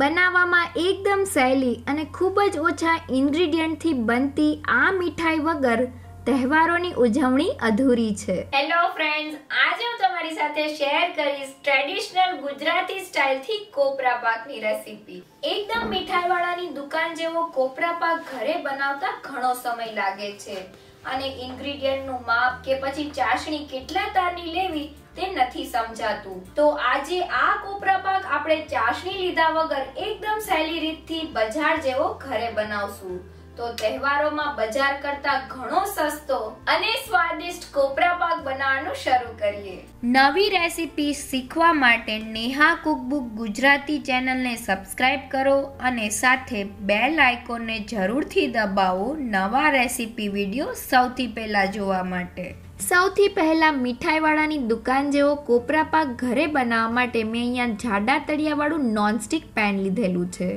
બનાવવામાં એકદમ સહેલી અને ખૂબ જ ઓછા ઇન્ગ્રીડિયન્ટથી બનતી આ મીઠાઈ વગર તહેવારોની ઉજવણી અધૂરી છે હેલો ફ્રેન્ડ્સ આજે હું તમારી સાથે શેર કરીશ ટ્રેડિશનલ ગુજરાતી સ્ટાઇલથી કોપરા પાકની રેસિપી એકદમ મીઠાઈવાળાની દુકાન જેવો કોપરા પાક ઘરે બનાવતા ઘણો સમય લાગે છે અને ઇન્ગ્રીડિયન્ટનું માપ કે પછી ચાસણી કેટલા તારની લેવી તે નથી સમજાતું તો આજે આ કોપરા પાક આપણે ચાસણી લીધા વગર એકદમ સહેલી રીતથી બજાર જેવો ઘરે બનાવશું તો તહેવારોમાં બજાર કરતા ઘણો સસ્તો અને સ્વાદિષ્ટ કોપરા પાક બનાવવાનું શરૂ કરીએ નવી રેસીપી શીખવા માટે નેહા કુકબુક ગુજરાતી ચેનલને સબસ્ક્રાઇબ કરો અને સાથે બેલ આઇકોનને જરૂરથી દબાવો નવા રેસીપી વિડીયો સૌથી પહેલા જોવા માટે સૌથી પહેલાં મીઠાઈવાળાની દુકાન જેવો કોપરા પાક ઘરે બનાવવા માટે મેં અહીંયા જાડા તળિયાવાળું નોનસ્ટિક પેન લીધેલું છે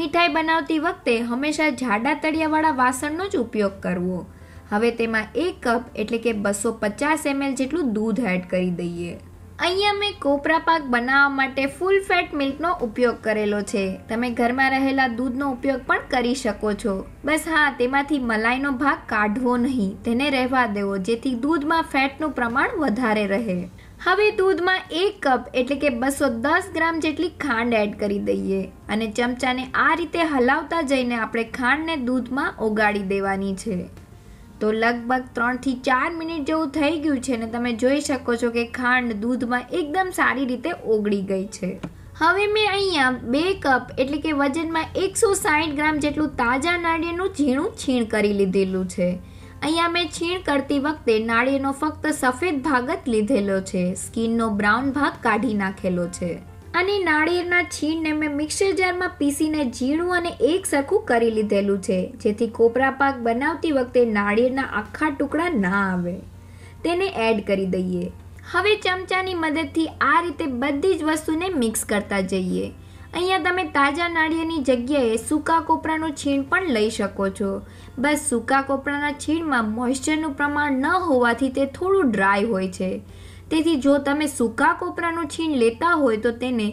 મીઠાઈ બનાવતી વખતે હંમેશા જાડા તળિયાવાળા વાસણનો જ ઉપયોગ કરવો હવે તેમાં એક કપ એટલે કે બસો પચાસ એમએલ જેટલું દૂધ એડ કરી દઈએ અહીંયા મેં કોપરા પાક બનાવવા માટે ફૂલ ફેટ મિલ્કનો ઉપયોગ કરેલો છે તમે ઘરમાં રહેલા દૂધનો ઉપયોગ પણ કરી શકો છો બસ હા તેમાંથી મલાઈનો ભાગ કાઢવો નહીં તેને રહેવા દેવો જેથી દૂધમાં ફેટનું પ્રમાણ વધારે રહે હવે દૂધમાં એક કપ એટલે કે બસો દસ ગ્રામ જેટલી ખાંડ એડ કરી દઈએ અને ચમચાને આ રીતે હલાવતા જઈને આપણે ખાંડને દૂધમાં ઓગાળી દેવાની છે તો લગભગ ત્રણથી ચાર મિનિટ જેવું થઈ ગયું છે ને તમે જોઈ શકો છો કે ખાંડ દૂધમાં એકદમ સારી રીતે ઓગળી ગઈ છે હવે મેં અહીંયા બે કપ એટલે કે વજનમાં એકસો સાઠ ગ્રામ જેટલું તાજા નાળિયેરનું ઝીણું છીણ કરી લીધેલું છે અહીંયા મેં છીણ કરતી વખતે નાળિયેરનો ફક્ત સફેદ ભાગ જ લીધેલો છે સ્કિનનો બ્રાઉન ભાગ કાઢી નાખેલો છે અને નાળિયેરના છીણને મેં મિક્સર જારમાં પીસીને ઝીણું અને એક સરખું કરી લીધેલું છે જેથી કોપરા પાક બનાવતી વખતે નાળિયેરના આખા ટુકડા ના આવે તેને એડ કરી દઈએ હવે ચમચાની મદદથી આ રીતે બધી જ વસ્તુને મિક્સ કરતા જઈએ અહીંયા તમે તાજા નાળિયેરની જગ્યાએ સૂકા કોપરાનું છીણ પણ લઈ શકો છો બસ સૂકા કોપરાના છીણમાં મોઇશ્ચરનું પ્રમાણ ન હોવાથી તે થોડું ડ્રાય હોય છે તેથી જો તમે સૂકા કોપરાનું છીણ લેતા હોય તો તેને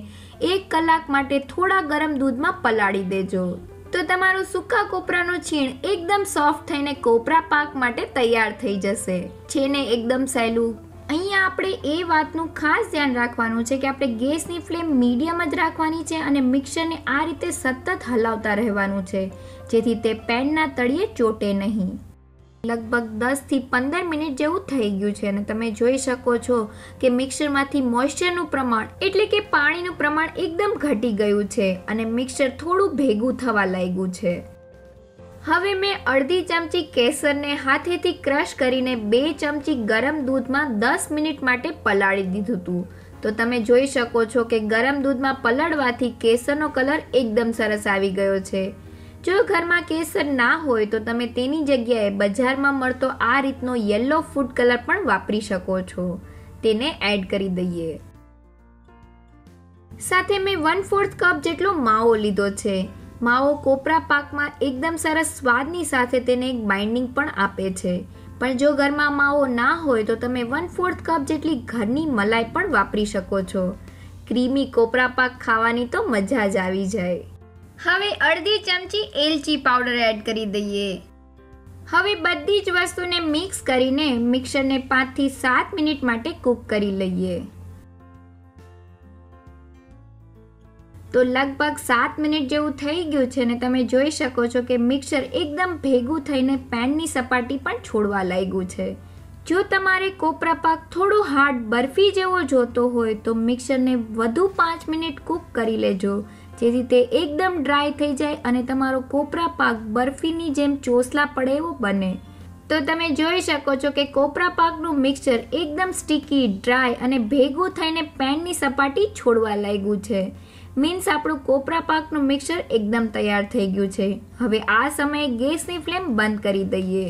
એક કલાક માટે થોડા ગરમ દૂધમાં પલાળી દેજો તો તમારું સૂકા કોપરાનું છીણ એકદમ સોફ્ટ થઈને કોપરા પાક માટે તૈયાર થઈ જશે છેને એકદમ સહેલું અહીંયા આપણે એ વાતનું ખાસ ધ્યાન રાખવાનું છે કે આપણે ગેસની ફ્લેમ મીડિયમ જ રાખવાની છે અને મિક્સરને આ રીતે સતત હલાવતા રહેવાનું છે જેથી તે પેનના તળિયે ચોટે નહીં લગભગ દસથી પંદર મિનિટ જેવું થઈ ગયું છે અને તમે જોઈ શકો છો કે મિક્સરમાંથી મોઇશ્ચરનું પ્રમાણ એટલે કે પાણીનું પ્રમાણ એકદમ ઘટી ગયું છે અને મિક્સર થોડું ભેગું થવા લાગ્યું છે હવે મેં અડધી ચમચી કેસરને હાથેથી ક્રશ કરીને બે ચમચી ગરમ દૂધમાં દસ મિનિટ માટે પલાળી દીધું હતું તો તમે જોઈ શકો છો કે ગરમ દૂધમાં પલાળવાથી કેસરનો કલર એકદમ સરસ આવી ગયો છે જો ઘરમાં કેસર ના હોય તો તમે તેની જગ્યાએ બજારમાં મળતો આ રીતનો યલો ફૂડ કલર પણ વાપરી શકો છો તેને એડ કરી દઈએ સાથે મેં વન ફોર્થ કપ જેટલો માવો લીધો છે માવો કોપરા પાકમાં એકદમ સરસ સ્વાદની સાથે તેને એક બાઇન્ડિંગ પણ આપે છે પણ જો ઘરમાં માવો ના હોય તો તમે વન ફોર્થ કપ જેટલી ઘરની મલાઈ પણ વાપરી શકો છો ક્રીમી કોપરા પાક ખાવાની તો મજા જ આવી જાય હવે અડધી ચમચી એલચી પાવડર એડ કરી દઈએ હવે બધી જ વસ્તુને મિક્સ કરીને મિક્સરને પાંચથી સાત મિનિટ માટે કૂક કરી લઈએ તો લગભગ સાત મિનિટ જેવું થઈ ગયું છે ને તમે જોઈ શકો છો કે મિક્સર એકદમ ભેગું થઈને પેનની સપાટી પણ છોડવા લાગ્યું છે જો તમારે કોપરા પાક થોડો હાર્ડ બરફી જેવો જોતો હોય તો મિક્સરને વધુ પાંચ મિનિટ કૂક કરી લેજો જેથી તે એકદમ ડ્રાય થઈ જાય અને તમારો કોપરા પાક બરફીની જેમ ચોસલા પડે એવો બને તો તમે જોઈ શકો છો કે કોપરા પાકનું મિક્સચર એકદમ સ્ટીકી ડ્રાય અને ભેગું થઈને પેનની સપાટી છોડવા લાગ્યું છે મીન્સ આપણું કોપરા પાકનું મિક્સર એકદમ તૈયાર થઈ ગયું છે હવે આ સમયે ગેસની ફ્લેમ બંધ કરી દઈએ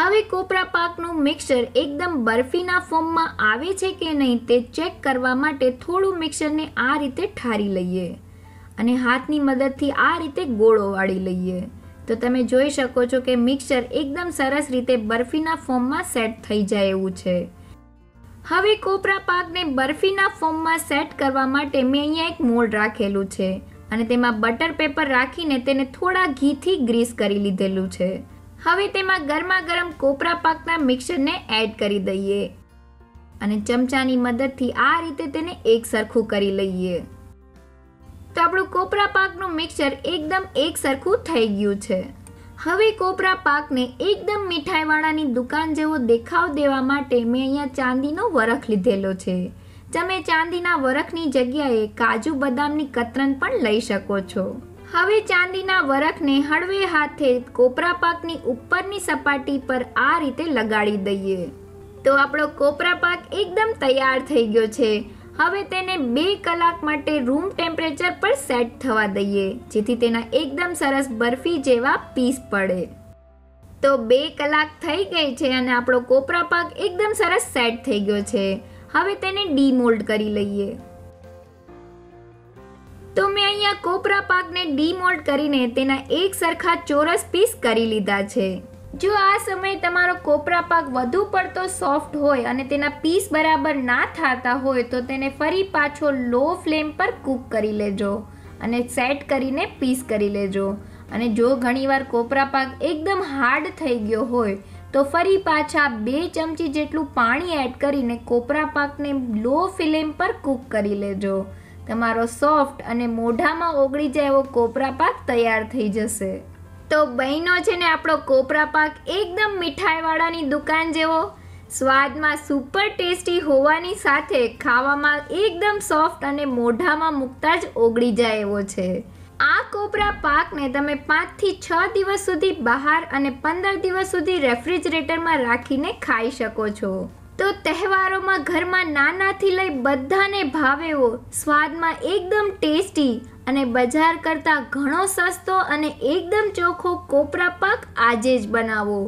હવે કોપરા પાકનું મિક્સર એકદમ બરફીના ફોર્મમાં આવે છે કે નહીં તે ચેક કરવા માટે થોડું મિક્સરને આ રીતે ઠારી લઈએ અને હાથની મદદથી આ રીતે ગોળો વાળી લઈએ તો તમે જોઈ શકો છો કે મિક્સર એકદમ સરસ રીતે બરફીના ફોર્મમાં સેટ થઈ જાય એવું છે હવે કોપરા પાકને બરફીના ફોર્મમાં સેટ કરવા માટે મેં અહીંયા એક મોલ્ડ રાખેલું છે અને તેમાં બટર પેપર રાખીને તેને થોડા ઘીથી ગ્રીસ કરી લીધેલું છે હવે તેમાં ગરમા ગરમ કોપરા પાકના મિક્સરને એડ કરી દઈએ અને ચમચાની મદદથી આ રીતે તેને એક સરખું કરી લઈએ તો આપણું કોપરા પાકનું મિક્સર એકદમ એક સરખું થઈ ગયું છે હવે કોપરા પાકને એકદમ મીઠાઈવાળાની દુકાન જેવો દેખાવ દેવા માટે મેં અહીંયા ચાંદીનો વરખ લીધેલો છે તમે ચાંદીના વરખની જગ્યાએ કાજુ બદામની કતરન પણ લઈ શકો છો હવે ચાંદીના વરખને હળવે હાથે કોપરા પાકની ઉપરની સપાટી પર આ રીતે લગાડી દઈએ તો આપણો કોપરા પાક એકદમ તૈયાર થઈ ગયો છે હવે તેને બે કલાક માટે રૂમ ટેમ્પરેચર પર સેટ થવા દઈએ જેથી તેના એકદમ સરસ બરફી જેવા પીસ પડે તો બે કલાક થઈ ગઈ છે અને આપણો કોપરા પાક એકદમ સરસ સેટ થઈ ગયો છે હવે તેને ડીમોલ્ડ કરી લઈએ તો મેં અહીંયા કોપરા પાકને ડીમોલ્ડ કરીને તેના એક સરખા ચોરસ પીસ કરી લીધા છે જો આ સમય તમારો કોપરા પાક વધુ પડતો સોફ્ટ હોય અને તેના પીસ બરાબર ના થતા હોય તો તેને ફરી પાછો લો ફ્લેમ પર કૂક કરી લેજો અને સેટ કરીને પીસ કરી લેજો અને જો ઘણીવાર કોપરા પાક એકદમ હાર્ડ થઈ ગયો હોય તો ફરી પાછા બે ચમચી જેટલું પાણી એડ કરીને કોપરા પાકને લો ફ્લેમ પર કૂક કરી લેજો તમારો સોફ્ટ અને મોઢામાં ઓગળી જાય એવો કોપરા પાક તૈયાર થઈ જશે તો બહેનો છે ને આપણો કોપરા પાક એકદમ મીઠાઈવાળાની દુકાન જેવો સ્વાદમાં સુપર ટેસ્ટી હોવાની સાથે ખાવામાં એકદમ સોફ્ટ અને મોઢામાં મૂકતા જ ઓગળી જાય એવો છે આ કોપરા પાકને તમે પાંચથી છ દિવસ સુધી બહાર અને પંદર દિવસ સુધી રેફ્રિજરેટરમાં રાખીને ખાઈ શકો છો તો તહેવારોમાં ઘરમાં નાનાથી લઈ બધાને ભાવેવો સ્વાદમાં એકદમ ટેસ્ટી અને બજાર કરતાં ઘણો સસ્તો અને એકદમ ચોખ્ખો કોપરા પાક આજે જ બનાવો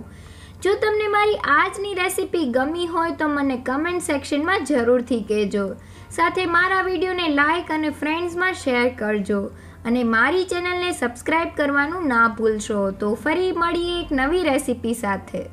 જો તમને મારી આજની રેસિપી ગમી હોય તો મને કમેન્ટ સેક્શનમાં જરૂરથી કહેજો સાથે મારા વિડીયોને લાઇક અને ફ્રેન્ડ્સમાં શેર કરજો અને મારી ચેનલને સબસ્ક્રાઈબ કરવાનું ના ભૂલશો તો ફરી મળીએ એક નવી રેસિપી સાથે